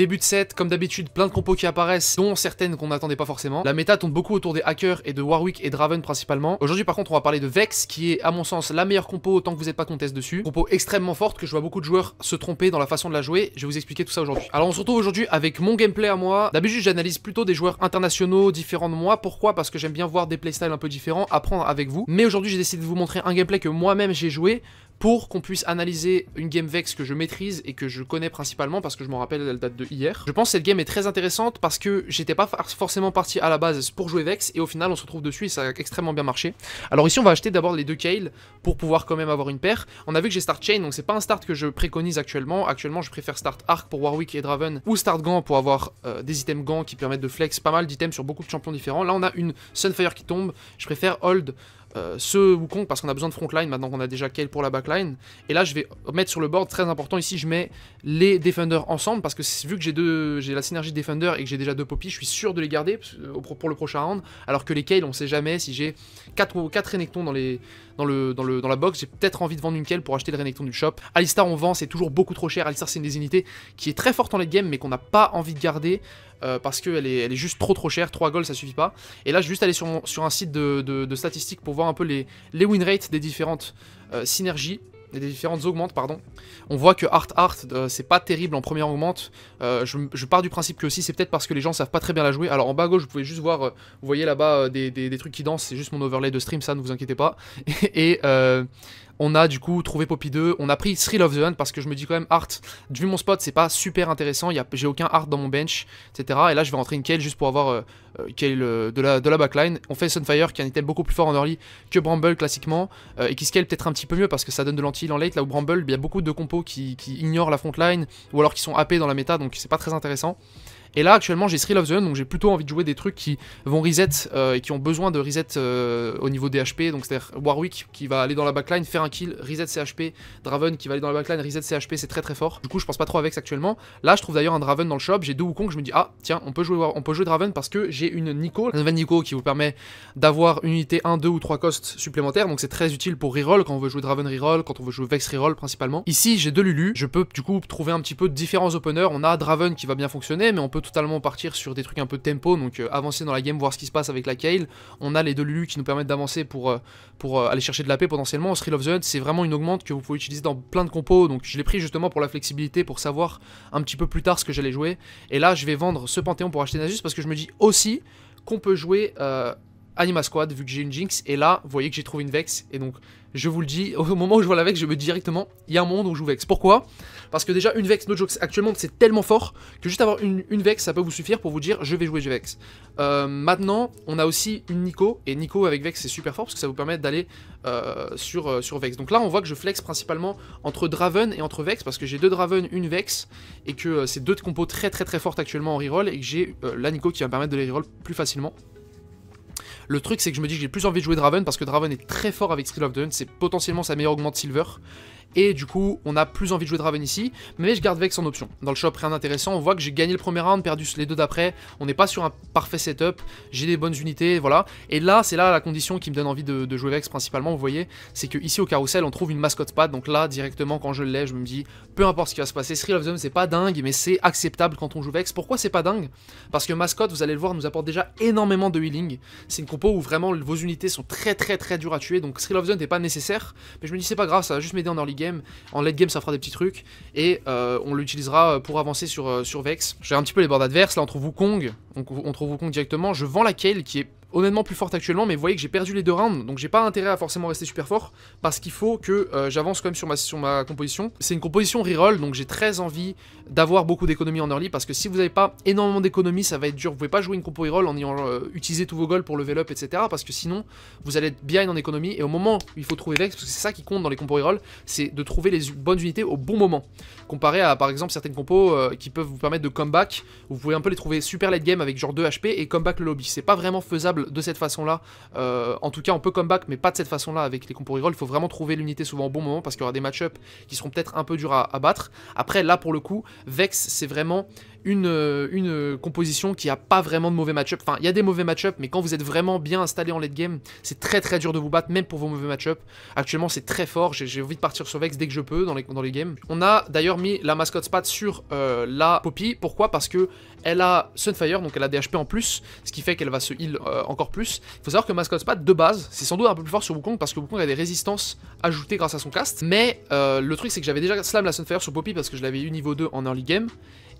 Début de set, comme d'habitude, plein de compos qui apparaissent, dont certaines qu'on n'attendait pas forcément. La méta tourne beaucoup autour des hackers et de Warwick et Draven principalement. Aujourd'hui par contre on va parler de Vex qui est à mon sens la meilleure compo tant que vous n'êtes pas contest dessus. Compo extrêmement forte que je vois beaucoup de joueurs se tromper dans la façon de la jouer. Je vais vous expliquer tout ça aujourd'hui. Alors on se retrouve aujourd'hui avec mon gameplay à moi. D'habitude j'analyse plutôt des joueurs internationaux différents de moi. Pourquoi Parce que j'aime bien voir des playstyles un peu différents, apprendre avec vous. Mais aujourd'hui j'ai décidé de vous montrer un gameplay que moi-même j'ai joué pour qu'on puisse analyser une game Vex que je maîtrise et que je connais principalement parce que je m'en rappelle, elle date de hier. Je pense que cette game est très intéressante parce que j'étais pas forcément parti à la base pour jouer Vex et au final on se retrouve dessus et ça a extrêmement bien marché. Alors ici on va acheter d'abord les deux Kale pour pouvoir quand même avoir une paire. On a vu que j'ai Start Chain donc c'est pas un start que je préconise actuellement. Actuellement je préfère Start Arc pour Warwick et Draven ou Start Gant pour avoir euh, des items Gant qui permettent de flex pas mal d'items sur beaucoup de champions différents. Là on a une Sunfire qui tombe, je préfère Hold euh, ce Wukong parce qu'on a besoin de frontline maintenant qu'on a déjà Kale pour la backline. Et là, je vais mettre sur le board, très important ici, je mets les Defenders ensemble parce que vu que j'ai deux, j'ai la synergie Defender et que j'ai déjà deux Poppy, je suis sûr de les garder euh, pour le prochain round. Alors que les Kale, on sait jamais si j'ai 4 quatre, quatre Renekton dans les dans, le, dans, la box. J'ai peut-être envie de vendre une quelle pour acheter le Renekton du shop. Alistar, on vend, c'est toujours beaucoup trop cher. Alistar, c'est une des unités qui est très forte en late game, mais qu'on n'a pas envie de garder. Euh, parce qu'elle est, elle est juste trop trop chère, 3 gold ça suffit pas. Et là je vais juste aller sur, un site de, statistiques pour voir un peu les, les win rates des différentes euh, synergies des différentes augmentes, pardon. On voit que Art Art, euh, c'est pas terrible en première augmente. Euh, je, pars du principe que aussi, c'est peut-être parce que les gens savent pas très bien la jouer. Alors en bas à gauche, vous pouvez juste voir, euh, vous voyez là-bas des, des, trucs qui dansent, c'est juste mon overlay de stream, ça ne vous inquiétez pas. Et on a du coup trouvé Poppy 2, on a pris Thrill of the Hunt parce que je me dis quand même art, vu mon spot c'est pas super intéressant, j'ai aucun art dans mon bench, etc. Et là je vais rentrer une Kale juste pour avoir euh, euh, euh, de, la, backline. On fait Sunfire qui a un item beaucoup plus fort en early que Bramble classiquement et qui scale peut-être un petit peu mieux parce que ça donne de l'anti en late là où Bramble il y a beaucoup de compos qui, qui ignorent la frontline ou alors qui sont happés dans la méta donc c'est pas très intéressant. Et là, actuellement, j'ai Thrill of the Hunt, donc j'ai plutôt envie de jouer des trucs qui vont reset euh, et qui ont besoin de reset euh, au niveau des HP. Donc, c'est-à-dire Warwick qui va aller dans la backline, faire un kill, reset ses HP. Draven qui va aller dans la backline, reset chp c'est très très fort. Du coup, je pense pas trop avec ça actuellement. Là, je trouve d'ailleurs un Draven dans le shop. J'ai deux Wukong, je me dis, ah, tiens, on peut jouer, on peut jouer Draven parce que j'ai une Nico, une Nico qui vous permet d'avoir une unité 1, 2 ou 3 cost supplémentaires. Donc, c'est très utile pour reroll quand on veut jouer Draven reroll, quand on veut jouer Vex reroll principalement. Ici, j'ai deux Lulu. Je peux du coup trouver un petit peu différents openers. On a Draven qui va bien fonctionner, mais on peut totalement partir sur des trucs un peu tempo, donc euh, avancer dans la game, voir ce qui se passe avec la Kale. On a les deux Lulu qui nous permettent d'avancer pour, euh, pour euh, aller chercher de la paix potentiellement. Thrill of the Hunt, c'est vraiment une augmente que vous pouvez utiliser dans plein de compos, donc je l'ai pris justement pour la flexibilité, pour savoir un petit peu plus tard ce que j'allais jouer. Et là, je vais vendre ce Panthéon pour acheter Nasus parce que je me dis aussi qu'on peut jouer Anima Squad, vu que j'ai une Jinx, et là, vous voyez que j'ai trouvé une Vex, et donc, je vous le dis, au moment où je vois la Vex, je me dis directement, il y a un monde où je joue Vex. Pourquoi Parce que déjà, une Vex, notre joke, actuellement, c'est tellement fort, que juste avoir une, Vex, ça peut vous suffire pour vous dire, je vais jouer Vex. Euh, maintenant, on a aussi une Nico, et Nico avec Vex, c'est super fort, parce que ça vous permet d'aller euh, sur, euh, sur Vex. Donc là, on voit que je flex principalement entre Draven et entre Vex, parce que j'ai deux Draven, une Vex, et que c'est deux compos très très très fortes actuellement en reroll, et que j'ai la Nico qui va me permettre de les reroll plus facilement. Le truc, c'est que je me dis que j'ai plus envie de jouer Draven parce que Draven est très fort avec Skill of the Hunt. C'est potentiellement sa meilleure augmente silver et du coup on a plus envie de jouer Draven ici, mais je garde Vex en option. Dans le shop rien d'intéressant, on voit que j'ai gagné le premier round, perdu les deux d'après, on n'est pas sur un parfait setup, j'ai des bonnes unités, voilà. Et là c'est là la condition qui me donne envie de, jouer Vex principalement, vous voyez, c'est que ici au carousel on trouve une mascotte pad, donc là directement quand je l'ai je me dis peu importe ce qui va se passer, Thrill of Zone c'est pas dingue mais c'est acceptable quand on joue Vex. Pourquoi c'est pas dingue Parce que mascotte vous allez le voir nous apporte déjà énormément de healing, c'est une compo où vraiment vos unités sont très très très dures à tuer donc Thrill of Zone n'est pas nécessaire, mais je me dis c'est pas grave ça va juste m'aider en en late game, ça fera des petits trucs. Et euh, on l'utilisera euh, pour avancer sur, euh, sur Vex. J'ai un petit peu les bords adverses. Là, on trouve Wukong. On, on trouve Wukong directement. Je vends la Kale qui est honnêtement plus forte actuellement, mais vous voyez que j'ai perdu les deux rounds, donc j'ai pas intérêt à forcément rester super fort, parce qu'il faut que euh, j'avance quand même sur ma, ma composition. C'est une composition reroll, donc j'ai très envie d'avoir beaucoup d'économies en early, parce que si vous n'avez pas énormément d'économies, ça va être dur. Vous pouvez pas jouer une compo reroll en ayant euh, utilisé tous vos goals pour level up, etc., parce que sinon, vous allez être bien en économie, et au moment où il faut trouver Vex, parce que c'est ça qui compte dans les compos reroll, c'est de trouver les bonnes unités au bon moment. Comparé à, par exemple, certaines compos euh, qui peuvent vous permettre de comeback, vous pouvez un peu les trouver super late game avec genre 2 HP et comeback le lobby. C'est pas vraiment faisable de cette façon-là. Euh, en tout cas, on peut comeback, mais pas de cette façon-là avec les compos Il faut vraiment trouver l'unité souvent au bon moment parce qu'il y aura des match-ups qui seront peut-être un peu durs à, à, battre. Après, là, pour le coup, Vex, c'est vraiment une, euh, une euh, composition qui a pas vraiment de mauvais match-up. Enfin, il y a des mauvais match-up, mais quand vous êtes vraiment bien installé en late game, c'est très très dur de vous battre, même pour vos mauvais match-up. Actuellement, c'est très fort. J'ai envie de partir sur Vex dès que je peux dans les, dans les games. On a d'ailleurs mis la mascotte Spat sur euh, la Poppy. Pourquoi Parce que elle a Sunfire, donc elle a des HP en plus, ce qui fait qu'elle va se heal encore plus. Il faut savoir que mascotte Spat, de base, c'est sans doute un peu plus fort sur Wukong parce que Wukong a des résistances ajoutées grâce à son cast. Mais le truc, c'est que j'avais déjà slam la Sunfire sur Poppy parce que je l'avais eu niveau 2 en early game.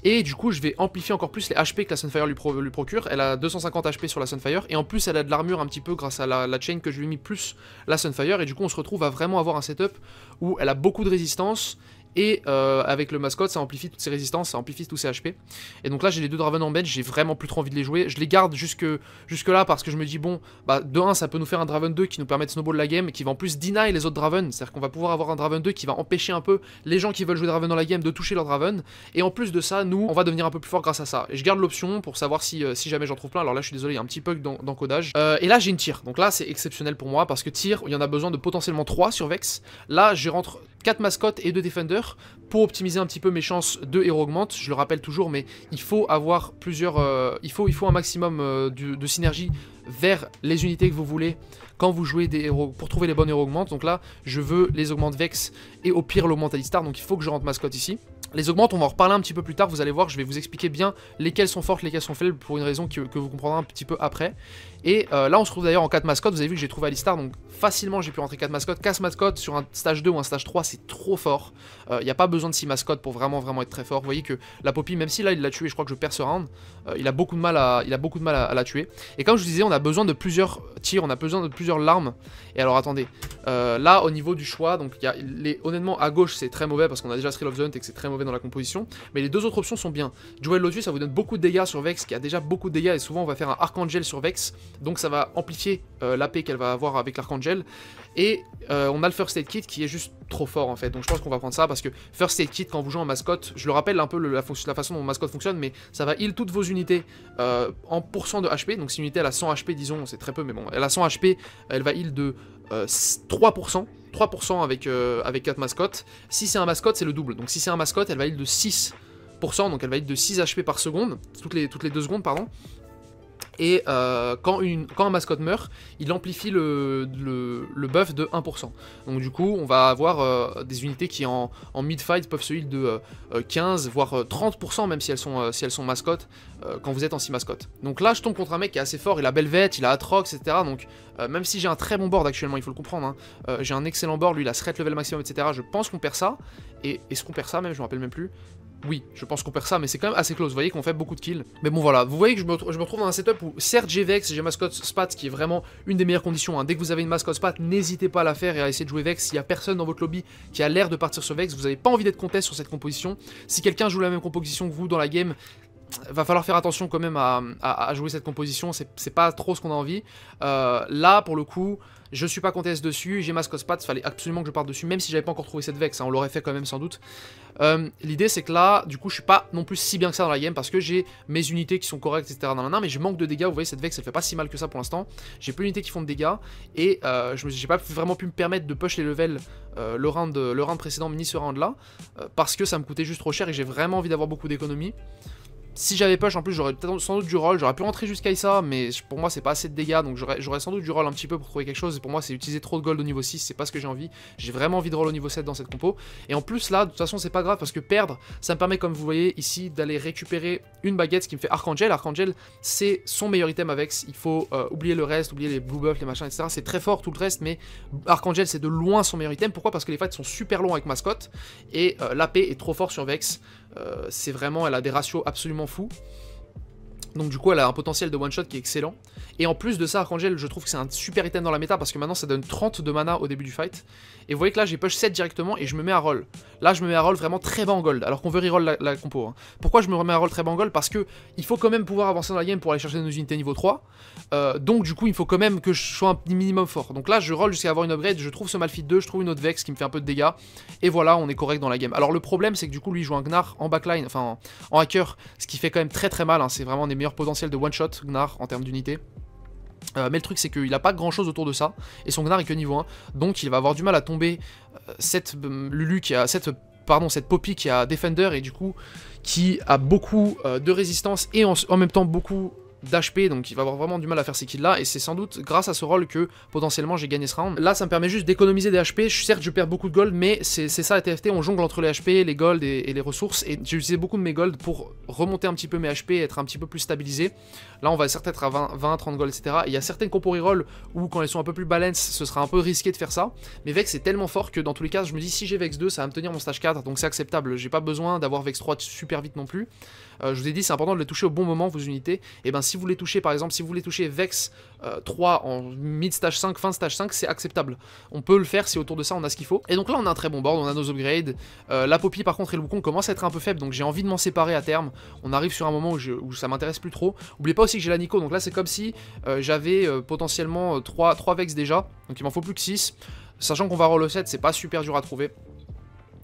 Et du coup, je vais amplifier encore plus les HP que la Sunfire lui, procure. Elle a 250 HP sur la Sunfire. Et en plus, elle a de l'armure un petit peu grâce à la, la, chain que je lui ai mis plus la Sunfire. Et du coup, on se retrouve à vraiment avoir un setup où elle a beaucoup de résistance et euh, avec le mascotte, ça amplifie toutes ses résistances, ça amplifie tous ses HP. Et donc là, j'ai les deux Draven en bench, j'ai vraiment plus trop envie de les jouer. Je les garde jusque, jusque là parce que je me dis, bon, bah, de 1, ça peut nous faire un Draven 2 qui nous permet de snowball la game, qui va en plus deny les autres Draven. C'est-à-dire qu'on va pouvoir avoir un Draven 2 qui va empêcher un peu les gens qui veulent jouer Draven dans la game de toucher leur Draven. Et en plus de ça, nous, on va devenir un peu plus fort grâce à ça. Et je garde l'option pour savoir si, euh, si jamais j'en trouve plein. Alors là, je suis désolé, il y a un petit peu d'encodage. Euh, et là, j'ai une tire. Donc là, c'est exceptionnel pour moi parce que tire, il y en a besoin de potentiellement 3 sur Vex. Là, je rentre 4 mascottes et 2 defenders pour optimiser un petit peu mes chances de héros augmente. Je le rappelle toujours, mais il faut avoir plusieurs. Euh, il, faut, il faut un maximum euh, de, synergie vers les unités que vous voulez quand vous jouez des héros pour trouver les bonnes héros augmentes. Donc là, je veux les augmentes Vex et au pire l'augmente Alistar. Donc il faut que je rentre mascotte ici. Les augmentes, on va en reparler un petit peu plus tard, vous allez voir, je vais vous expliquer bien lesquelles sont fortes, lesquelles sont faibles, pour une raison que vous comprendrez un petit peu après. Et euh, là, on se trouve d'ailleurs en 4 mascottes. Vous avez vu que j'ai trouvé Alistar, donc facilement j'ai pu rentrer 4 mascottes. 4 mascottes sur un stage 2 ou un stage 3, c'est trop fort. Il euh, n'y a pas besoin de 6 mascottes pour vraiment vraiment être très fort. Vous voyez que la Poppy, même si là il l'a tué, je crois que je perds ce round, euh, il a beaucoup de mal, à, il a beaucoup de mal à, la tuer. Et comme je vous disais, on a besoin de plusieurs tirs, on a besoin de plusieurs larmes. Et alors attendez, là au niveau du choix, donc y a honnêtement à gauche c'est très mauvais parce qu'on a déjà Thrill of the Hunt et que c'est très mauvais dans la composition. Mais les deux autres options sont bien. Duel Lotus, ça vous donne beaucoup de dégâts sur Vex, qui a déjà beaucoup de dégâts et souvent on va faire un Archangel sur Vex donc ça va amplifier euh, la l'AP qu'elle va avoir avec l'Archangel. Et euh, on a le First Aid Kit qui est juste trop fort en fait, donc je pense qu'on va prendre ça parce que First Aid Kit quand vous jouez en mascotte, je le rappelle un peu la, façon dont mascotte fonctionne, mais ça va heal toutes vos unités euh, en pourcent de HP, donc si une unité elle a 100 HP disons, c'est très peu mais bon, elle a 100 HP, elle va heal de 3%. 3% avec, avec 4 mascottes. Si c'est un mascotte, c'est le double. Donc si c'est un mascotte, elle va heal de 6% donc elle va heal de 6 HP par seconde, toutes les, toutes les 2 secondes, pardon et euh, quand, un mascotte meurt, il amplifie le, buff de 1%. Donc du coup, on va avoir euh, des unités qui en, mid-fight peuvent se heal de 15, euh, voire 30%, même si elles sont, si elles sont mascottes, quand vous êtes en 6 mascottes. Donc là, je tombe contre un mec qui est assez fort, il a Belvette, il a Atrox, etc. Donc même si j'ai un très bon board actuellement, il faut le comprendre, hein, j'ai un excellent board, lui il a threat level maximum, etc. Je pense qu'on perd ça, et est-ce qu'on perd ça même, je me rappelle même plus. Oui, je pense qu'on perd ça, mais c'est quand même assez close. Vous voyez qu'on fait beaucoup de kills. Mais bon, voilà. Vous voyez que je me, retrouve dans un setup où, certes, j'ai Vex, j'ai Mascotte Spat, qui est vraiment une des meilleures conditions. Hein. Dès que vous avez une Mascotte Spat, n'hésitez pas à la faire et à essayer de jouer Vex. S'il y a personne dans votre lobby qui a l'air de partir sur Vex, vous n'avez pas envie d'être contest sur cette composition. Si quelqu'un joue la même composition que vous dans la game va falloir faire attention quand même à, jouer cette composition, c'est pas trop ce qu'on a envie. Euh, là, pour le coup, je suis pas conteste dessus, j'ai ma il fallait absolument que je parte dessus, même si j'avais pas encore trouvé cette Vex, hein, on l'aurait fait quand même sans doute. Euh, l'idée c'est que là, du coup, je suis pas non plus si bien que ça dans la game, parce que j'ai mes unités qui sont correctes, etc. Dans la mais je manque de dégâts, vous voyez, cette Vex, elle fait pas si mal que ça pour l'instant. J'ai peu d'unités qui font de dégâts, et euh, je j'ai pas vraiment pu me permettre de push les levels le, round, le round précédent, ni ce round là, parce que ça me coûtait juste trop cher et j'ai vraiment envie d'avoir beaucoup d'économies. Si j'avais push en plus j'aurais sans doute du roll, j'aurais pu rentrer jusqu'à ça, mais pour moi c'est pas assez de dégâts, donc j'aurais sans doute du roll un petit peu pour trouver quelque chose, et pour moi c'est utiliser trop de gold au niveau 6, c'est pas ce que j'ai envie, j'ai vraiment envie de roll au niveau 7 dans cette compo, et en plus là de toute façon c'est pas grave parce que perdre, ça me permet comme vous voyez ici d'aller récupérer une baguette, ce qui me fait Archangel, Archangel c'est son meilleur item avec, il faut euh, oublier le reste, oublier les blue buffs, les machins, etc, c'est très fort tout le reste, mais Archangel c'est de loin son meilleur item, pourquoi Parce que les fights sont super longs avec mascotte, et euh, la l'AP est trop fort sur Vex, euh, c'est vraiment, elle a des ratios absolument fous. Donc du coup elle a un potentiel de one shot qui est excellent. Et en plus de ça Archangel je trouve que c'est un super item dans la méta parce que maintenant ça donne 30 de mana au début du fight. Et vous voyez que là j'ai push 7 directement et je me mets à roll. Là je me mets à roll vraiment très bas en gold alors qu'on veut reroll la, la compo. Hein. Pourquoi je me remets à roll très bas en gold Parce que il faut quand même pouvoir avancer dans la game pour aller chercher nos unités niveau 3. Euh, donc du coup il faut quand même que je sois un minimum fort. Donc là je roll jusqu'à avoir une upgrade, je trouve ce Malphite 2, je trouve une autre Vex qui me fait un peu de dégâts. Et voilà on est correct dans la game. Alors le problème c'est que du coup lui joue un Gnar en backline, enfin en, hacker, ce qui fait quand même très très mal. Hein. C'est vraiment des potentiel de one-shot, Gnar, en termes d'unité. Euh, mais le truc c'est qu'il a pas grand chose autour de ça, et son Gnar est que niveau 1, donc il va avoir du mal à tomber euh, cette euh, Lulu qui a cette pardon, cette Poppy qui a Defender et du coup qui a beaucoup de résistance et en même temps beaucoup d'HP, donc il va avoir vraiment du mal à faire ces kills là, et c'est sans doute grâce à ce rôle que potentiellement j'ai gagné ce round. Là, ça me permet juste d'économiser des HP, certes je perds beaucoup de gold, mais c'est ça la TFT, on jongle entre les HP, les gold et, les ressources, et j'ai utilisé beaucoup de mes gold pour remonter un petit peu mes HP, être un petit peu plus stabilisé. Là, on va certes être à 20, 30 gold, etc. Il y a certaines compos rolls où quand elles sont un peu plus balance, ce sera un peu risqué de faire ça, mais Vex est tellement fort que dans tous les cas, je me dis si j'ai Vex 2, ça va me tenir mon stage 4, donc c'est acceptable, j'ai pas besoin d'avoir Vex 3 super vite non plus. Euh, je vous ai dit, c'est important de les toucher au bon moment, vos unités. Et eh bien si vous les touchez, par exemple, si vous les touchez Vex 3 euh, en mid-stage 5, fin stage 5, c'est acceptable. On peut le faire si autour de ça on a ce qu'il faut. Et donc là, on a un très bon board, on a nos upgrades. Euh, la Poppy, par contre, et le Wukong commence à être un peu faible donc j'ai envie de m'en séparer à terme. On arrive sur un moment où, ça m'intéresse plus trop. N'oubliez pas aussi que j'ai la Nico, donc là, c'est comme si j'avais potentiellement 3, Vex déjà, donc il m'en faut plus que 6. Sachant qu'on va roll le 7, c'est pas super dur à trouver.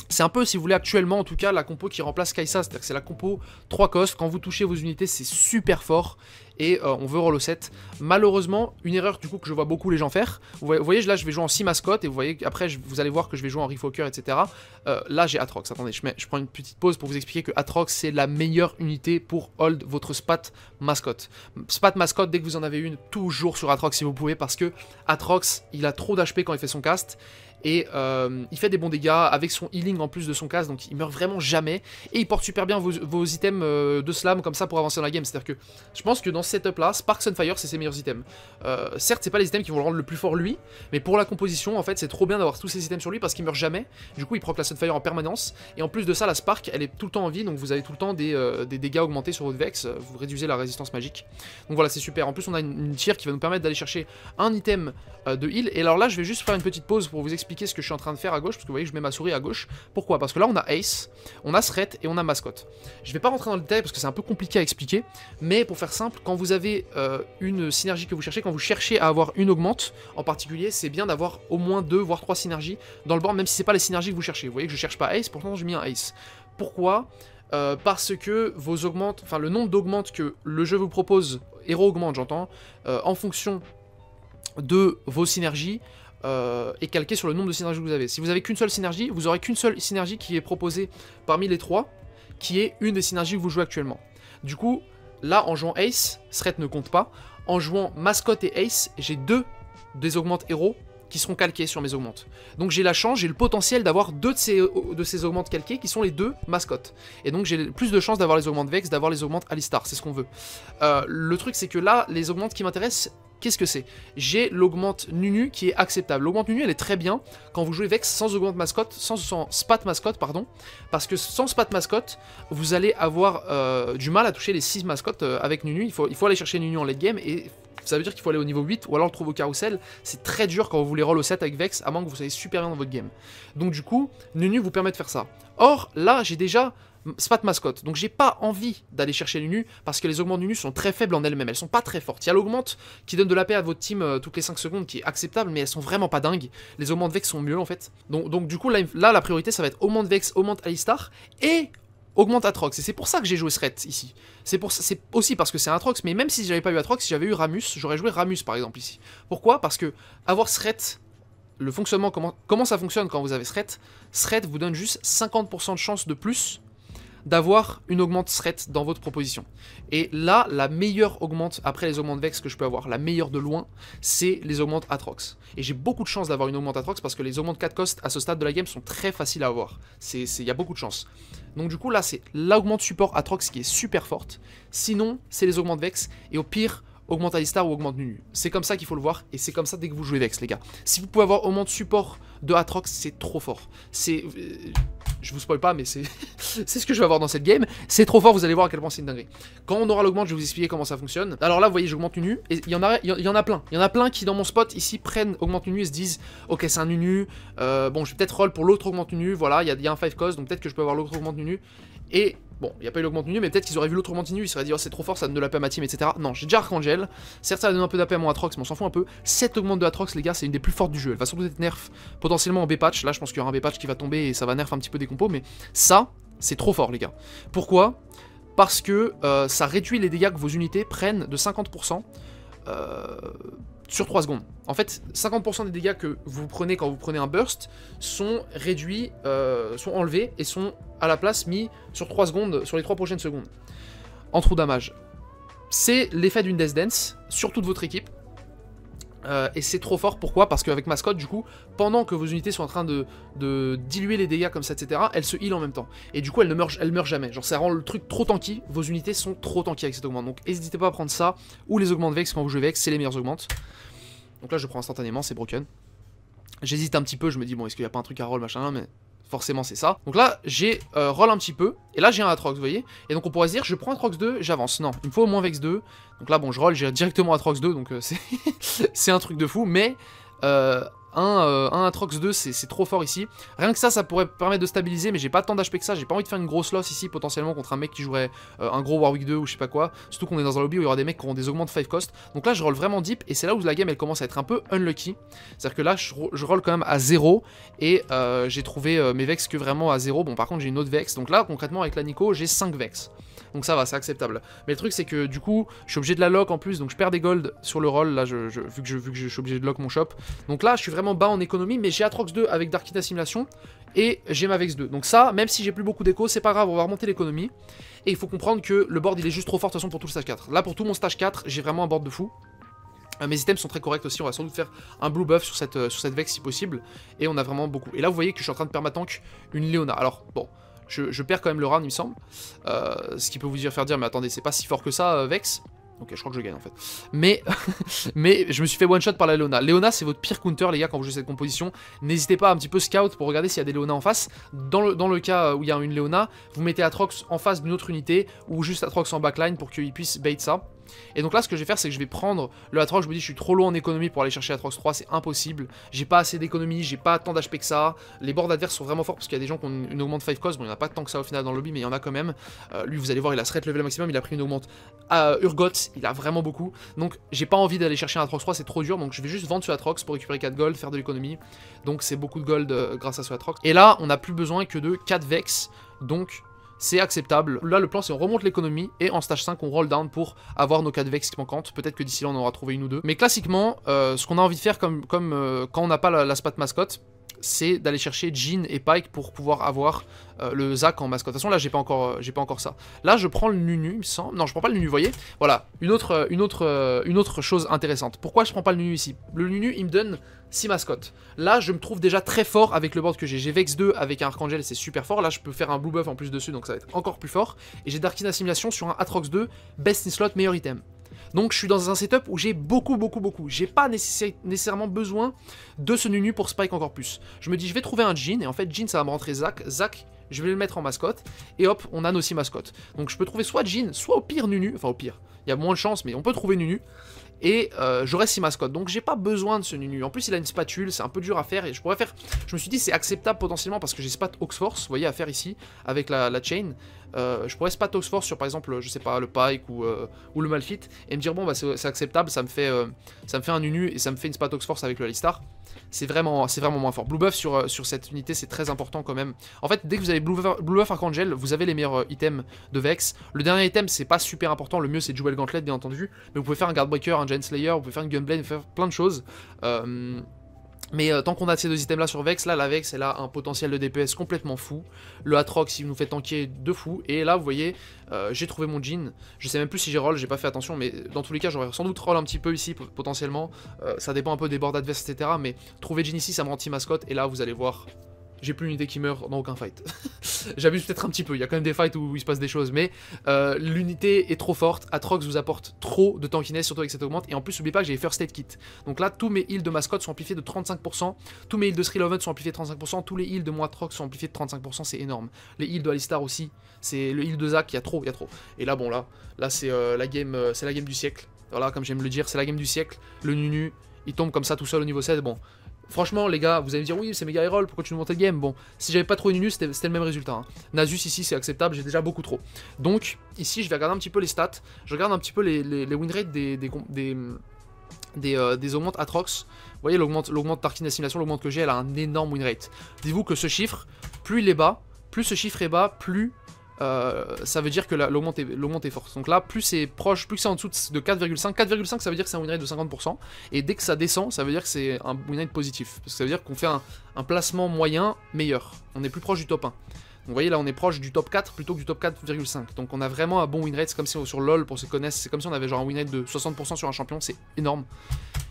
C'est un peu, si vous voulez, actuellement en tout cas, la compo qui remplace Kaisa, c'est-à-dire que c'est la compo 3 cost. Quand vous touchez vos unités, c'est super fort et euh, on veut roll 7. Malheureusement, une erreur du coup que je vois beaucoup les gens faire, vous voyez, là je vais jouer en 6 mascottes et vous voyez après vous allez voir que je vais jouer en Walker, etc. Euh, là j'ai Atrox, attendez, je, je, prends une petite pause pour vous expliquer que Atrox c'est la meilleure unité pour hold votre spat mascotte. Spat mascotte, dès que vous en avez une, toujours sur Atrox si vous pouvez parce que Atrox il a trop d'HP quand il fait son cast et euh, il fait des bons dégâts avec son healing en plus de son casse, donc il meurt vraiment jamais, et il porte super bien vos, items euh, de slam comme ça pour avancer dans la game, c'est-à-dire que je pense que dans ce setup là, spark sunfire c'est ses meilleurs items. Euh, certes c'est pas les items qui vont le rendre le plus fort lui, mais pour la composition en fait c'est trop bien d'avoir tous ces items sur lui parce qu'il meurt jamais, du coup il proc la Sunfire en permanence, et en plus de ça la Spark elle est tout le temps en vie, donc vous avez tout le temps des, dégâts augmentés sur votre Vex, vous réduisez la résistance magique. Donc voilà c'est super, en plus on a une, tier qui va nous permettre d'aller chercher un item de heal, et alors là je vais juste faire une petite pause pour vous expliquer ce que je suis en train de faire à gauche, parce que vous voyez, je mets ma souris à gauche. Pourquoi Parce que là, on a Ace, on a Sret et on a Mascotte. Je vais pas rentrer dans le détail parce que c'est un peu compliqué à expliquer, mais pour faire simple, quand vous avez euh, une synergie que vous cherchez, quand vous cherchez à avoir une augmente, en particulier, c'est bien d'avoir au moins deux, voire trois synergies dans le board, même si c'est pas les synergies que vous cherchez. Vous voyez que je cherche pas Ace, pourtant j'ai mis un Ace. Pourquoi euh, parce que vos augmentes, enfin le nombre d'augmentes que le jeu vous propose, héros augmente j'entends, euh, en fonction de vos synergies, et euh, calqué sur le nombre de synergies que vous avez. Si vous avez qu'une seule synergie, vous aurez qu'une seule synergie qui est proposée parmi les trois, qui est une des synergies que vous jouez actuellement. Du coup, là, en jouant Ace, Threat ne compte pas. En jouant Mascotte et Ace, j'ai deux des augmentes héros qui seront calqués sur mes augmentes. Donc j'ai la chance, j'ai le potentiel d'avoir deux de ces, de ces augmentes calquées qui sont les deux mascottes. Et donc j'ai plus de chances d'avoir les augmentes Vex, d'avoir les augmentes Alistar, c'est ce qu'on veut. Euh, le truc c'est que là, les augmentes qui m'intéressent, Qu'est-ce que c'est J'ai l'augmente Nunu qui est acceptable. L'augmente Nunu, elle est très bien quand vous jouez Vex sans augmente mascotte, sans, spat mascotte, pardon, parce que sans spat mascotte, vous allez avoir euh, du mal à toucher les 6 mascottes euh, avec Nunu. Il faut, il faut aller chercher Nunu en late game et ça veut dire qu'il faut aller au niveau 8 ou alors le trouver au carousel. C'est très dur quand vous voulez roll au 7 avec Vex, à moins que vous soyez super bien dans votre game. Donc du coup, Nunu vous permet de faire ça. Or, là, j'ai déjà Spat mascotte. Donc j'ai pas envie d'aller chercher l'Unu parce que les augmentes d'Unu sont très faibles en elles-mêmes. Elles sont pas très fortes. Il y a l'augmente qui donne de la paix à votre team euh, toutes les 5 secondes qui est acceptable, mais elles sont vraiment pas dingues. Les augmentes Vex sont mieux en fait. Donc, donc du coup, là, la priorité ça va être augmente Vex, augmente Alistar et augmente Atrox. Et c'est pour ça que j'ai joué Sret ici. C'est aussi parce que c'est un Atrox, mais même si j'avais pas eu Atrox, si j'avais eu Ramus, j'aurais joué Ramus par exemple ici. Pourquoi Parce que avoir Sret le fonctionnement, comment, comment, ça fonctionne quand vous avez Sret Sret vous donne juste 50% de chance de plus d'avoir une augmente threat dans votre proposition. Et là, la meilleure augmente, après les augmentes VEX que je peux avoir, la meilleure de loin, c'est les augmentes Atrox. Et j'ai beaucoup de chance d'avoir une augmente Atrox parce que les augmentes 4 cost à ce stade de la game sont très faciles à avoir. Il y a beaucoup de chance. Donc du coup, là, c'est l'augmente support Atrox qui est super forte. Sinon, c'est les augmentes VEX. Et au pire, augmente Alistar ou augmente Nunu. C'est comme ça qu'il faut le voir et c'est comme ça dès que vous jouez Vex, les gars. Si vous pouvez avoir augmente support de Atrox, c'est trop fort. C'est... Euh, je vous spoil pas, mais c'est ce que je vais avoir dans cette game. C'est trop fort, vous allez voir à quel point c'est une dinguerie. Quand on aura l'augmente, je vais vous expliquer comment ça fonctionne. Alors là, vous voyez, j'augmente une nu. et il y, en a, y en a plein. Il y en a plein qui, dans mon spot, ici, prennent augmente une nu et se disent Ok, c'est un nu euh, bon, je vais peut-être roll pour l'autre augmente une voilà, il y, a un 5 cause, donc peut-être que je peux avoir l'autre augmente une nu Et Bon, il n'y a pas eu l'augmente mais peut-être qu'ils auraient vu l'autre menu, ils seraient dit oh, c'est trop fort, ça donne de l'AP à ma team, etc. Non, j'ai déjà Archangel, certes ça donne un peu d'AP à mon Atrox, mais on s'en fout un peu. Cette augmente de Atrox, les gars, c'est une des plus fortes du jeu. Elle va surtout être nerf potentiellement en B-patch, là je pense qu'il y aura un B-patch qui va tomber et ça va nerf un petit peu des compos, mais ça, c'est trop fort les gars. Pourquoi Parce que euh, ça réduit les dégâts que vos unités prennent de 50%. Euh, sur 3 secondes. En fait, 50% des dégâts que vous prenez quand vous prenez un burst sont réduits, euh, sont enlevés et sont à la place mis sur 3 secondes, sur les 3 prochaines secondes, en trou damage. C'est l'effet d'une Death Dance sur toute votre équipe. Euh, et c'est trop fort, pourquoi Parce qu'avec Mascotte, du coup, pendant que vos unités sont en train de, diluer les dégâts comme ça, etc., elles se heal en même temps. Et du coup, elles ne meurent, jamais. Genre, ça rend le truc trop tanky, vos unités sont trop tanky avec cet augmente. Donc, n'hésitez pas à prendre ça, ou les augmentes Vex, quand vous jouez Vex, c'est les meilleures augmentes. Donc là, je prends instantanément, c'est broken. J'hésite un petit peu, je me dis, bon, est-ce qu'il n'y a pas un truc à roll, machin, mais Forcément, c'est ça. Donc là, j'ai euh, roll un petit peu. Et là, j'ai un Atrox, vous voyez Et donc, on pourrait se dire, je prends Atrox 2, j'avance. Non, il me faut au moins Vex 2. Donc là, bon, je roll, j'ai directement Atrox 2, donc euh, c'est un truc de fou. Mais euh, un, euh, un Atrox 2, c'est trop fort ici. Rien que ça, ça pourrait permettre de stabiliser, mais j'ai pas tant d'HP que ça, j'ai pas envie de faire une grosse loss ici potentiellement contre un mec qui jouerait euh, un gros Warwick 2 ou je sais pas quoi. Surtout qu'on est dans un lobby où il y aura des mecs qui auront des augments de 5 cost. Donc là, je roll vraiment deep et c'est là où la game elle commence à être un peu unlucky. C'est-à-dire que là, je, quand même à 0 et euh, j'ai trouvé mes Vex que vraiment à 0. Bon, par contre, j'ai une autre Vex. Donc là, concrètement, avec la Nico, j'ai 5 Vex. Donc ça va, c'est acceptable. Mais le truc, c'est que du coup, je suis obligé de la lock en plus, donc je perds des gold sur le roll, là, je, vu, que je, je suis obligé de lock mon shop. Donc là, je suis vraiment bas en économie, mais j'ai Atrox 2 avec Darkin assimilation et j'ai ma Vex 2. Donc ça, même si j'ai plus beaucoup d'écho, c'est pas grave, on va remonter l'économie. Et il faut comprendre que le board, il est juste trop fort de toute façon pour tout le stage 4. Là, pour tout mon stage 4, j'ai vraiment un board de fou. Euh, mes items sont très corrects aussi, on va sans doute faire un blue buff sur cette, euh, sur cette Vex si possible. Et on a vraiment beaucoup. Et là vous voyez que je suis en train de permatank une Leona. Alors bon, je, perds quand même le round, il me semble. Euh, ce qui peut vous dire, faire dire, mais attendez, c'est pas si fort que ça, euh, Vex. Ok, je crois que je gagne en fait. Mais, mais je me suis fait one shot par la Leona. Leona, c'est votre pire counter, les gars, quand vous jouez cette composition. N'hésitez pas un petit peu scout pour regarder s'il y a des Leona en face. Dans le, dans le cas où il y a une Leona, vous mettez Atrox en face d'une autre unité ou juste Atrox en backline pour qu'il puisse bait ça. Et donc là, ce que je vais faire, c'est que je vais prendre le Atrox. Je me dis, je suis trop loin en économie pour aller chercher Atrox 3, c'est impossible. J'ai pas assez d'économie, j'ai pas tant d'HP que ça. Les bords adverses sont vraiment forts parce qu'il y a des gens qui ont une augmente 5 cost. Bon, il y en a pas tant que ça au final dans le lobby, mais il y en a quand même. Euh, lui, vous allez voir, il a threat level maximum, il a pris une augmente. à euh, Urgot, il a vraiment beaucoup. Donc j'ai pas envie d'aller chercher un Atrox 3, c'est trop dur. Donc je vais juste vendre ce Atrox pour récupérer 4 gold, faire de l'économie. Donc c'est beaucoup de gold euh, grâce à ce Atrox. Et là, on n'a plus besoin que de 4 Vex. Donc c'est acceptable. Là, le plan, c'est on remonte l'économie et en stage 5, on roll down pour avoir nos 4 vex manquantes. Peut-être que d'ici là, on aura trouvé une ou deux. Mais classiquement, euh, ce qu'on a envie de faire, comme, euh, quand on n'a pas la, spat mascotte, c'est d'aller chercher Jean et Pike pour pouvoir avoir euh, le Zac en mascotte. De toute façon, là, j'ai pas encore, euh, j'ai pas encore ça. Là, je prends le Nunu, il me semble. Non, je prends pas le Nunu, vous voyez. Voilà, une autre, euh, une autre, une autre chose intéressante. Pourquoi je prends pas le Nunu ici Le Nunu, il me donne 6 mascottes. Là, je me trouve déjà très fort avec le board que j'ai. J'ai Vex 2 avec un Archangel, c'est super fort. Là, je peux faire un Blue Buff en plus dessus, donc ça va être encore plus fort. Et j'ai Darkin Assimilation sur un Atrox 2, best in slot, meilleur item. Donc je suis dans un setup où j'ai beaucoup, beaucoup, beaucoup. J'ai pas nécessairement besoin de ce Nunu pour Spike encore plus. Je me dis, je vais trouver un Jean, et en fait, Jean, ça va me rentrer Zach. Zach, je vais le mettre en mascotte, et hop, on a nos mascotte mascottes. Donc je peux trouver soit Jean, soit au pire Nunu, enfin au pire, il y a moins de chance, mais on peut trouver Nunu et j'aurais j'aurai 6 mascottes. Donc j'ai pas besoin de ce Nunu. En plus il a une spatule, c'est un peu dur à faire et je pourrais faire... Je me suis dit c'est acceptable potentiellement parce que j'ai spat Oxforce, vous voyez, à faire ici avec la, la chain. Euh, je pourrais spat Oxforce sur par exemple, je sais pas, le Pike ou, euh, ou le Malfit et me dire bon bah c'est acceptable, ça me fait euh, ça me fait un Nunu et ça me fait une spat Oxforce avec le Alistar. C'est vraiment, vraiment moins fort. Blue Buff sur, sur cette unité c'est très important quand même. En fait dès que vous avez Blue Buff, Archangel, vous avez les meilleurs items de Vex. Le dernier item c'est pas super important, le mieux c'est Jewel Gauntlet bien entendu, mais vous pouvez faire un Guardbreaker, un un Slayer, vous pouvez faire une Gunblade, faire plein de choses. Euh, mais euh, tant qu'on a ces deux items là sur Vex, là la Vex elle a un potentiel de DPS complètement fou. Le Atrox il nous fait tanker de fou. Et là vous voyez, euh, j'ai trouvé mon jean. Je sais même plus si j'ai roll, j'ai pas fait attention, mais dans tous les cas j'aurais sans doute roll un petit peu ici potentiellement. ça dépend un peu des bords adverses, etc. Mais trouver jean ici ça me rend mascotte et là vous allez voir j'ai plus une unité qui meurt dans aucun fight. J'abuse peut-être un petit peu, il y a quand même des fights où il se passe des choses, mais euh, l'unité est trop forte, Atrox vous apporte trop de tankiness, surtout avec cette augmente, et en plus n'oubliez pas que j'ai First Aid Kit. Donc là, tous mes heals de mascotte sont amplifiés de 35%, tous mes heals de Sri sont amplifiés de 35%, tous les heals de moi, Atrox sont amplifiés de 35%, c'est énorme. Les heals de Alistar aussi, c'est le heal de Zach, il y a trop, il y a trop. Et là, bon, là, là c'est euh, la, game, euh, la game du siècle, voilà, comme j'aime le dire, c'est la game du siècle, le Nunu, il tombe comme ça tout seul au niveau 7, bon, Franchement, les gars, vous allez me dire, oui, c'est méga roll pourquoi tu nous montes le game Bon, si j'avais pas trop une c'était le même résultat. Hein. Nasus ici, c'est acceptable, j'ai déjà beaucoup trop. Donc, ici, je vais regarder un petit peu les stats. Je regarde un petit peu les, win rates des, des, euh, des augmentes atrox. Vous voyez, l'augmente Tarkin d'assimilation, l'augmente que j'ai, elle a un énorme win rate. Dites-vous que ce chiffre, plus il est bas, plus ce chiffre est bas, plus euh, ça veut dire que l'augment est, est forte. Donc là, plus c'est proche, plus c'est en dessous de 4,5. 4,5, ça veut dire que c'est un win rate de 50%. Et dès que ça descend, ça veut dire que c'est un win rate positif. Parce que ça veut dire qu'on fait un, placement moyen meilleur. On est plus proche du top 1. Donc vous voyez, là, on est proche du top 4 plutôt que du top 4,5. Donc on a vraiment un bon win rate. C'est comme si sur LoL, pour se connaissent c'est comme si on avait genre un win rate de 60% sur un champion. C'est énorme.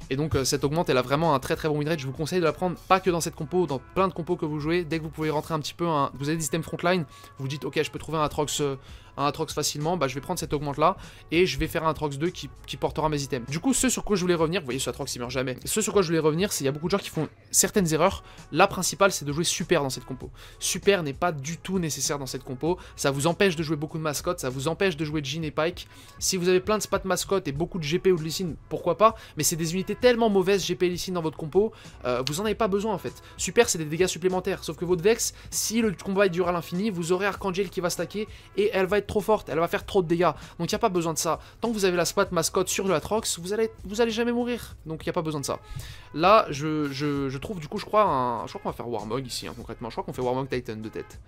Et donc euh, cette augmente, elle a vraiment un très très bon winrate. Je vous conseille de la prendre, pas que dans cette compo, dans plein de compos que vous jouez. Dès que vous pouvez rentrer un petit peu, vous avez des systèmes frontline, vous dites ok, je peux trouver un Atrox euh, un Atrox facilement, bah je vais prendre cette augmente là et je vais faire un Atrox 2 qui, portera mes items. Du coup, ce sur quoi je voulais revenir, vous voyez ce Atrox il meurt jamais, ce sur quoi je voulais revenir, c'est il y a beaucoup de gens qui font certaines erreurs. La principale, c'est de jouer super dans cette compo. Super n'est pas du tout nécessaire dans cette compo, ça vous empêche de jouer beaucoup de mascottes, ça vous empêche de jouer Jean et Pike. Si vous avez plein de spats mascottes et beaucoup de GP ou de Lysine, pourquoi pas, mais c'est des unités tellement mauvaises GP et dans votre compo, euh, vous en avez pas besoin en fait. Super, c'est des dégâts supplémentaires, sauf que votre Vex, si le combat est dur à l'infini, vous aurez Archangel qui va stacker et elle va être trop forte, elle va faire trop de dégâts. Donc il n'y a pas besoin de ça. Tant que vous avez la spat mascotte sur le Atrox, vous allez, vous allez jamais mourir. Donc il n'y a pas besoin de ça. Là, je, je, trouve du coup, je crois, un, je crois qu'on va faire Warmog ici, hein, concrètement. Je crois qu'on fait Warmog Titan de tête.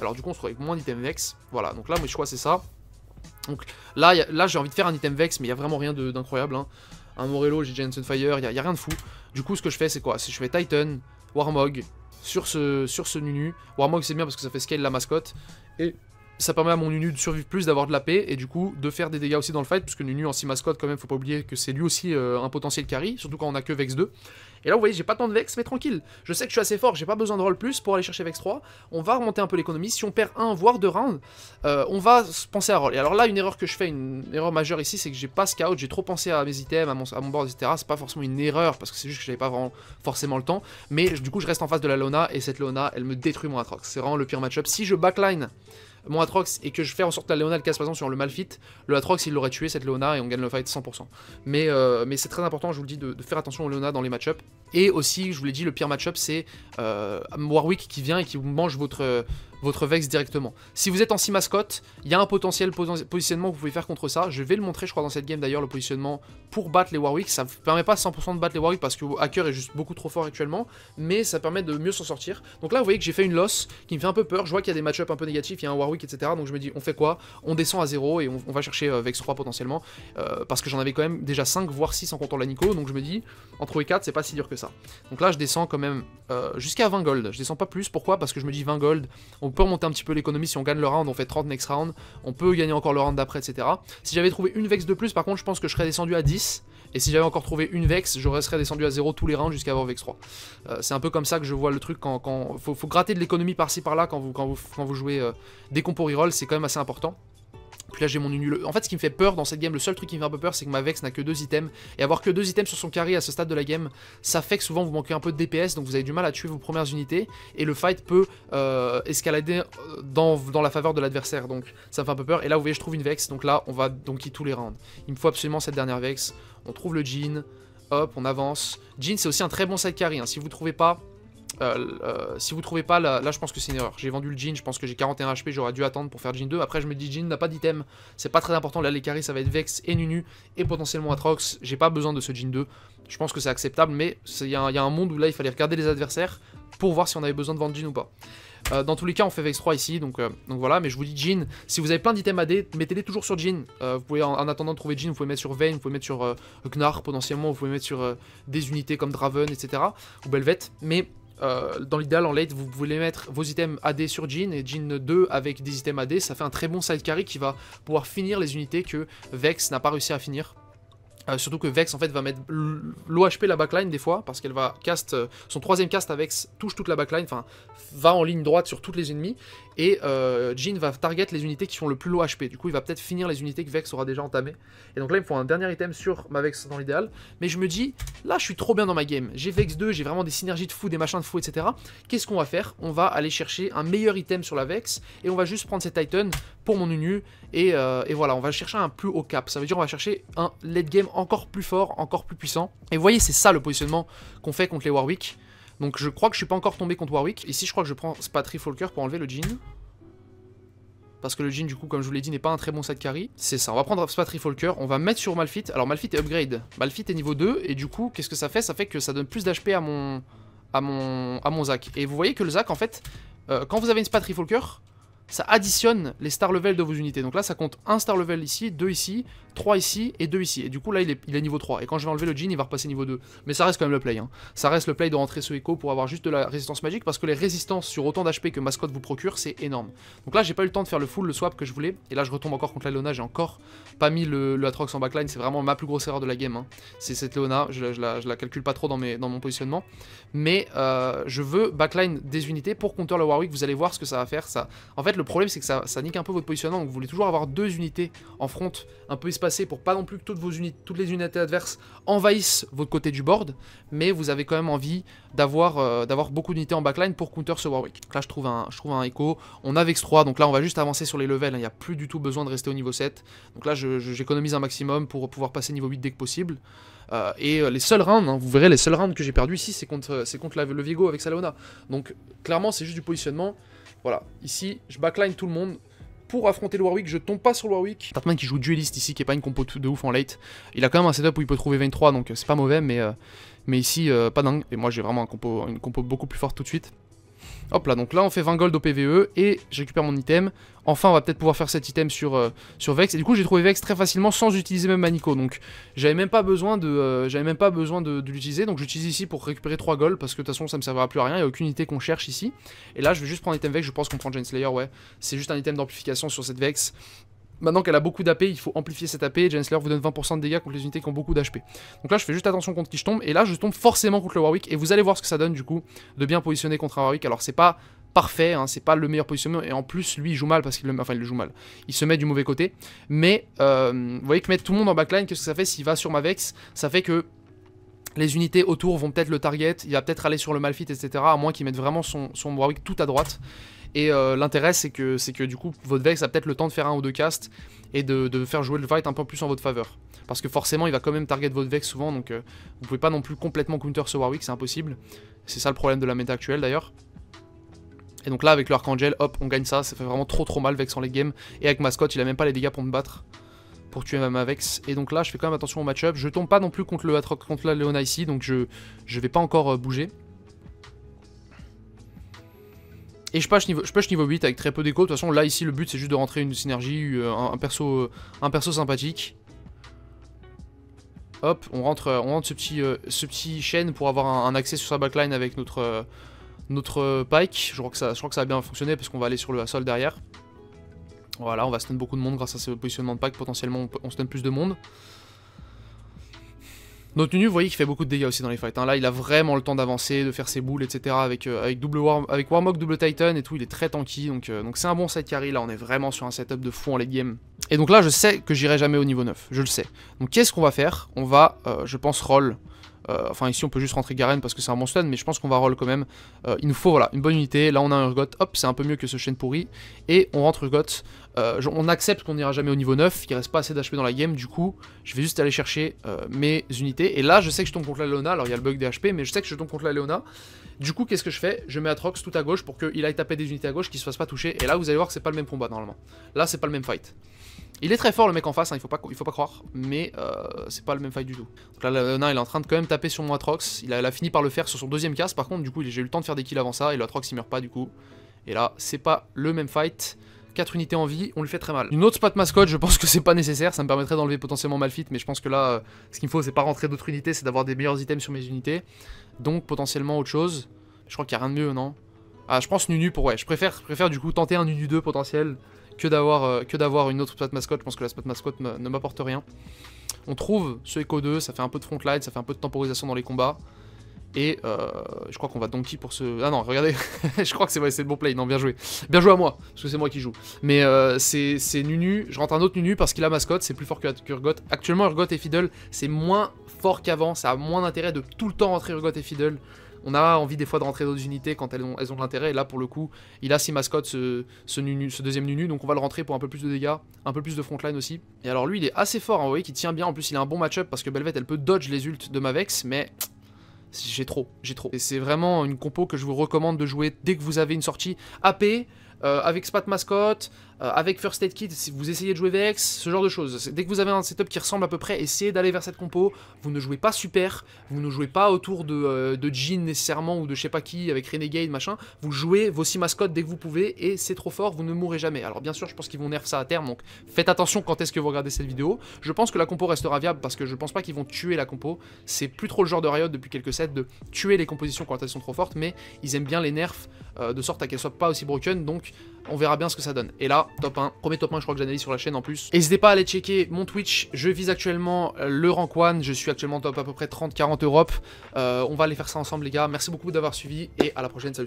Alors du coup, on se trouve avec moins d'items Vex. Voilà, donc là, mes choix, c'est ça. Donc là, là j'ai envie de faire un item Vex, mais il n'y a vraiment rien d'incroyable. Hein. Un Morello, j'ai Jensen Fire, il n'y a, rien de fou. Du coup, ce que je fais, c'est quoi C'est je fais Titan, Warmog, sur ce, sur ce Nunu. Warmog c'est bien parce que ça fait scale la mascotte. Et ça permet à mon Nunu de survivre plus, d'avoir de la paix, et du coup de faire des dégâts aussi dans le fight, parce puisque Nunu en 6 mascotte quand même, faut pas oublier que c'est lui aussi euh, un potentiel carry, surtout quand on a que Vex 2. Et là vous voyez j'ai pas tant de Vex, mais tranquille, je sais que je suis assez fort, j'ai pas besoin de roll plus pour aller chercher Vex 3, on va remonter un peu l'économie, si on perd un voire deux rounds, euh, on va penser à roll. Et alors là une erreur que je fais, une erreur majeure ici, c'est que j'ai pas scout, j'ai trop pensé à mes items, à mon, board, etc. C'est pas forcément une erreur, parce que c'est juste que j'avais pas vraiment forcément le temps, mais du coup je reste en face de la Lona, et cette Lona elle me détruit mon Atrox, c'est vraiment le pire matchup. Si je backline mon Atrox et que je fais en sorte que la Léona le casse par sur le Malfit, le Atrox il l'aurait tué cette Léona et on gagne le fight 100%. Mais, euh, mais c'est très important, je vous le dis, de, faire attention aux Léona dans les match-ups. Et aussi, je vous l'ai dit, le pire match-up c'est euh, Warwick qui vient et qui vous mange votre, votre Vex directement. Si vous êtes en 6 mascottes, il y a un potentiel positionnement que vous pouvez faire contre ça. Je vais le montrer, je crois, dans cette game d'ailleurs, le positionnement pour battre les Warwick. Ça ne permet pas 100% de battre les Warwick parce que Hacker est juste beaucoup trop fort actuellement, mais ça permet de mieux s'en sortir. Donc là, vous voyez que j'ai fait une loss qui me fait un peu peur. Je vois qu'il y a des match un peu négatifs, il y a un Warwick, etc. Donc je me dis, on fait quoi On descend à 0 et on, va chercher euh, Vex 3 potentiellement euh, parce que j'en avais quand même déjà 5 voire 6 en comptant la Nico. Donc je me dis, entre 4 c'est pas si dur que ça. Donc là, je descends quand même euh, jusqu'à 20 gold. Je descends pas plus. Pourquoi Parce que je me dis 20 gold, on peut remonter un petit peu l'économie. Si on gagne le round, on fait 30 next round. On peut gagner encore le round d'après, etc. Si j'avais trouvé une vex de plus, par contre, je pense que je serais descendu à 10. Et si j'avais encore trouvé une Vex, je resterais descendu à 0 tous les rounds jusqu'à avoir Vex 3. Euh, c'est un peu comme ça que je vois le truc quand. faut, gratter de l'économie par-ci par-là quand vous, quand, vous, jouez euh, des compos c'est quand même assez important là, j'ai mon nul. En fait, ce qui me fait peur dans cette game, le seul truc qui me fait un peu peur, c'est que ma Vex n'a que deux items. Et avoir que deux items sur son carré à ce stade de la game, ça fait que souvent vous manquez un peu de DPS, donc vous avez du mal à tuer vos premières unités. Et le fight peut euh, escalader euh, dans, la faveur de l'adversaire. Donc ça me fait un peu peur. Et là, vous voyez, je trouve une Vex. Donc là, on va donc tous les rounds. Il me faut absolument cette dernière Vex. On trouve le Jean. Hop, on avance. Jean, c'est aussi un très bon side carry. Hein. Si vous ne trouvez pas, euh, euh, si vous trouvez pas, là, là je pense que c'est une erreur. J'ai vendu le jean, je pense que j'ai 41 HP, j'aurais dû attendre pour faire jean 2. Après je me dis jean n'a pas d'item, c'est pas très important. Là les carrés ça va être Vex et Nunu et potentiellement Atrox. J'ai pas besoin de ce jean 2. Je pense que c'est acceptable, mais il y, a un monde où là il fallait regarder les adversaires pour voir si on avait besoin de vendre jean ou pas. Euh, dans tous les cas, on fait Vex 3 ici, donc, voilà. Mais je vous dis Jean, si vous avez plein d'items à AD, mettez-les toujours sur Jean. vous pouvez, en, attendant de trouver Jean, vous pouvez mettre sur Vein, vous pouvez mettre sur Gnar potentiellement, vous pouvez mettre sur des unités comme Draven, etc. ou Belvette. Mais euh, dans l'idéal en late, vous voulez mettre vos items AD sur Jin et Jin 2 avec des items AD, ça fait un très bon side carry qui va pouvoir finir les unités que Vex n'a pas réussi à finir. Euh, surtout que Vex en fait va mettre l'OHP la backline des fois parce qu'elle va cast euh, son troisième cast avec touche toute la backline, enfin va en ligne droite sur toutes les ennemis et euh, va target les unités qui sont le plus low HP. Du coup, il va peut-être finir les unités que Vex aura déjà entamées. Et donc là, il me faut un dernier item sur ma Vex dans l'idéal. Mais je me dis, là, je suis trop bien dans ma game. J'ai Vex 2, j'ai vraiment des synergies de fou, des machins de fou, etc. Qu'est-ce qu'on va faire On va aller chercher un meilleur item sur la Vex. Et on va juste prendre ces Titan pour mon Unu. Euh, et, voilà, on va chercher un plus haut cap. Ça veut dire on va chercher un late game encore plus fort, encore plus puissant. Et vous voyez, c'est ça le positionnement qu'on fait contre les Warwick. Donc je crois que je suis pas encore tombé contre Warwick. Ici, je crois que je prends Spatry Falker pour enlever le jean. Parce que le jean, du coup, comme je vous l'ai dit, n'est pas un très bon set carry. C'est ça, on va prendre Spatry Falker, on va mettre sur Malfit. Alors Malfit est upgrade. Malfit est niveau 2, et du coup, qu'est-ce que ça fait Ça fait que ça donne plus d'HP à mon... À mon, à mon Zac. Et vous voyez que le Zac, en fait, euh, quand vous avez une Spatry Falker, ça additionne les star level de vos unités. Donc là, ça compte un star level ici, deux ici, 3 ici et 2 ici. Et du coup, là, il est, niveau 3. Et quand je vais enlever le jean, il va repasser niveau 2. Mais ça reste quand même le play. Hein. Ça reste le play de rentrer ce écho pour avoir juste de la résistance magique. Parce que les résistances sur autant d'HP que Mascotte vous procure, c'est énorme. Donc là, j'ai pas eu le temps de faire le full, le swap que je voulais. Et là, je retombe encore contre la Leona. J'ai encore pas mis le, le Atrox en backline. C'est vraiment ma plus grosse erreur de la game. Hein. C'est cette Leona. Je, la, calcule pas trop dans, mes, dans mon positionnement. Mais euh, je veux backline des unités pour counter la Warwick. Vous allez voir ce que ça va faire. Ça... En fait, le problème, c'est que ça, ça nique un peu votre positionnement. Donc vous voulez toujours avoir deux unités en front, un peu espacées pour pas non plus que toutes, vos unités, toutes les unités adverses envahissent votre côté du board, mais vous avez quand même envie d'avoir euh, d'avoir beaucoup d'unités en backline pour counter ce Warwick. Là, je trouve un, je trouve un écho. On a Vex 3, donc là, on va juste avancer sur les levels. Hein. Il n'y a plus du tout besoin de rester au niveau 7. Donc là, j'économise un maximum pour pouvoir passer niveau 8 dès que possible. Euh, et euh, les seuls rounds, hein, vous verrez, les seuls rounds que j'ai perdu ici, c'est contre, c'est contre le Viego avec Salona. Donc clairement, c'est juste du positionnement. Voilà, ici, je backline tout le monde pour affronter le Warwick. Je tombe pas sur le Warwick. Tartman qui joue dueliste ici, qui est pas une compo de ouf en late. Il a quand même un setup où il peut trouver 23, donc euh, c'est pas mauvais, mais, euh, mais ici, euh, pas dingue. Et moi, j'ai vraiment un une compo beaucoup plus forte tout de suite. Hop là, donc là on fait 20 gold au PVE et je récupère mon item. Enfin on va peut-être pouvoir faire cet item sur, euh, sur Vex. Et du coup j'ai trouvé Vex très facilement sans utiliser même Manico. Donc j'avais même pas besoin de, euh, j'avais même pas besoin de, l'utiliser. Donc j'utilise ici pour récupérer 3 gold parce que de toute façon ça me servira plus à rien. Il n'y a aucune unité qu'on cherche ici. Et là je vais juste prendre l'item Vex. Je pense qu'on prend Jane Slayer, ouais. C'est juste un item d'amplification sur cette Vex. Maintenant qu'elle a beaucoup d'AP, il faut amplifier cette AP. Jensler vous donne 20% de dégâts contre les unités qui ont beaucoup d'HP. Donc là, je fais juste attention contre qui je tombe. Et là, je tombe forcément contre le Warwick. Et vous allez voir ce que ça donne du coup de bien positionner contre un Warwick. Alors, c'est pas parfait, hein, c'est pas le meilleur positionnement. Et en plus, lui, il joue mal parce qu'il le, enfin, il le joue mal. Il se met du mauvais côté. Mais euh, vous voyez que mettre tout le monde en backline, qu'est-ce que ça fait s'il va sur ma Vex Ça fait que les unités autour vont peut-être le target. Il va peut-être aller sur le Malfit, etc. À moins qu'il mette vraiment son, son Warwick tout à droite. Et euh, l'intérêt, c'est que, c'est que du coup, votre Vex a peut-être le temps de faire un ou deux cast et de, faire jouer le fight un peu plus en votre faveur. Parce que forcément, il va quand même target votre Vex souvent, donc euh, vous pouvez pas non plus complètement counter ce Warwick, c'est impossible. C'est ça le problème de la méta actuelle d'ailleurs. Et donc là, avec le hop, on gagne ça, ça fait vraiment trop trop mal Vex en late game. Et avec Mascotte, il a même pas les dégâts pour me battre, pour tuer ma Vex. Et donc là, je fais quand même attention au match-up. Je tombe pas non plus contre le contre la Leona ici, donc je, je vais pas encore euh, bouger. Et je push, niveau, 8 avec très peu d'écho. De toute façon, là, ici, le but, c'est juste de rentrer une synergie, euh, un, perso, euh, un perso sympathique. Hop, on rentre, euh, on rentre ce, petit, ce petit chaîne pour avoir un, accès sur sa backline avec notre, notre pike. Je crois, que ça, je crois que ça a bien fonctionné parce qu'on va aller sur le sol derrière. Voilà, on va stun beaucoup de monde grâce à ce positionnement de pack. Potentiellement, on, on stun plus de monde. Notre Nunu, vous voyez qu'il fait beaucoup de dégâts aussi dans les fights. Hein. Là, il a vraiment le temps d'avancer, de faire ses boules, etc. Avec, euh, avec, double avec Warmog, double Titan et tout, il est très tanky. Donc euh, donc c'est un bon set carry. Là, on est vraiment sur un setup de fou en late game. Et donc là, je sais que j'irai jamais au niveau 9. Je le sais. Donc qu'est-ce qu'on va faire On va, euh, je pense, roll euh, enfin ici on peut juste rentrer Garen parce que c'est un monstre mais je pense qu'on va roll quand même. Euh, il nous faut voilà une bonne unité, là on a un Urgot, hop c'est un peu mieux que ce chêne pourri, et on rentre Urgot, euh, on accepte qu'on n'ira jamais au niveau 9, qu'il reste pas assez d'HP dans la game, du coup je vais juste aller chercher mes unités, et là je sais que je tombe contre la Leona, alors il y a le bug des HP, mais je sais que je tombe contre la Leona, du coup, qu'est-ce que je fais Je mets Atrox tout à gauche pour qu'il aille taper des unités à gauche, qui se fasse pas toucher. Et là, vous allez voir que c'est pas le même combat normalement. Là, c'est pas le même fight. Il est très fort le mec en face, hein, il, faut pas, il faut pas croire, mais euh, c'est pas le même fight du tout. là, le nain il est en train de quand même taper sur mon Atrox, il a, fini par le faire sur son deuxième casse, par contre du coup j'ai eu le temps de faire des kills avant ça, et l'Atrox il meurt pas du coup. Et là, c'est pas le même fight, 4 unités en vie, on lui fait très mal. Une autre spat mascotte, je pense que c'est pas nécessaire, ça me permettrait d'enlever potentiellement Malfit, mais je pense que là, euh, ce qu'il me faut c'est pas rentrer d'autres unités, c'est d'avoir des meilleurs items sur mes unités, donc potentiellement autre chose. Je crois qu'il y a rien de mieux, non Ah, je pense Nunu pour ouais, je préfère, préfère du coup tenter un Nunu 2 potentiel euh, que d'avoir une autre spot mascotte. Je pense que la spot mascotte ne m'apporte rien. On trouve ce Echo 2, ça fait un peu de frontline, ça fait un peu de temporisation dans les combats. Et euh, je crois qu'on va Donkey pour ce... Ah non, regardez, je crois que c'est le bon play, non, bien joué. Bien joué à moi, parce que c'est moi qui joue. Mais euh, c'est c'est Nunu, je rentre un autre Nunu parce qu'il a mascotte, c'est plus fort que, que, Urgot. Actuellement, Urgot et Fiddle, c'est moins fort qu'avant, ça a moins d'intérêt de tout le temps rentrer Urgot et Fiddle on a envie des fois de rentrer d'autres unités quand elles ont, elles ont de l'intérêt. Et là, pour le coup, il a six mascottes, ce, deuxième Nunu, donc on va le rentrer pour un peu plus de dégâts, un peu plus de frontline aussi. Et alors lui, il est assez fort, hein. vous voyez, qui tient bien. En plus, il a un bon match-up parce que Belvette, elle peut dodge les ults de Mavex, mais j'ai trop, j'ai trop. Et c'est vraiment une compo que je vous recommande de jouer dès que vous avez une sortie AP, euh, avec Spat Mascotte, euh, avec First Aid Kit, si vous essayez de jouer VX, ce genre de choses. Dès que vous avez un setup qui ressemble à peu près, essayez d'aller vers cette compo. Vous ne jouez pas super, vous ne jouez pas autour euh, de, Jean nécessairement ou de je sais pas qui avec Renegade machin. Vous jouez vos six mascottes dès que vous pouvez et c'est trop fort, vous ne mourrez jamais. Alors bien sûr, je pense qu'ils vont nerf ça à terme, donc faites attention quand est-ce que vous regardez cette vidéo. Je pense que la compo restera viable parce que je pense pas qu'ils vont tuer la compo. C'est plus trop le genre de Riot depuis quelques sets de tuer les compositions quand elles sont trop fortes, mais ils aiment bien les nerfs euh, de sorte à qu'elles soient pas aussi broken. Donc on verra bien ce que ça donne. Et là, top 1, premier top 1 je crois que j'analyse sur la chaîne en plus. N'hésitez pas à aller checker mon Twitch, je vise actuellement euh, le rank 1, je suis actuellement top à peu près 30-40 Europe. Euh, on va aller faire ça ensemble les gars, merci beaucoup d'avoir suivi et à la prochaine, salut tout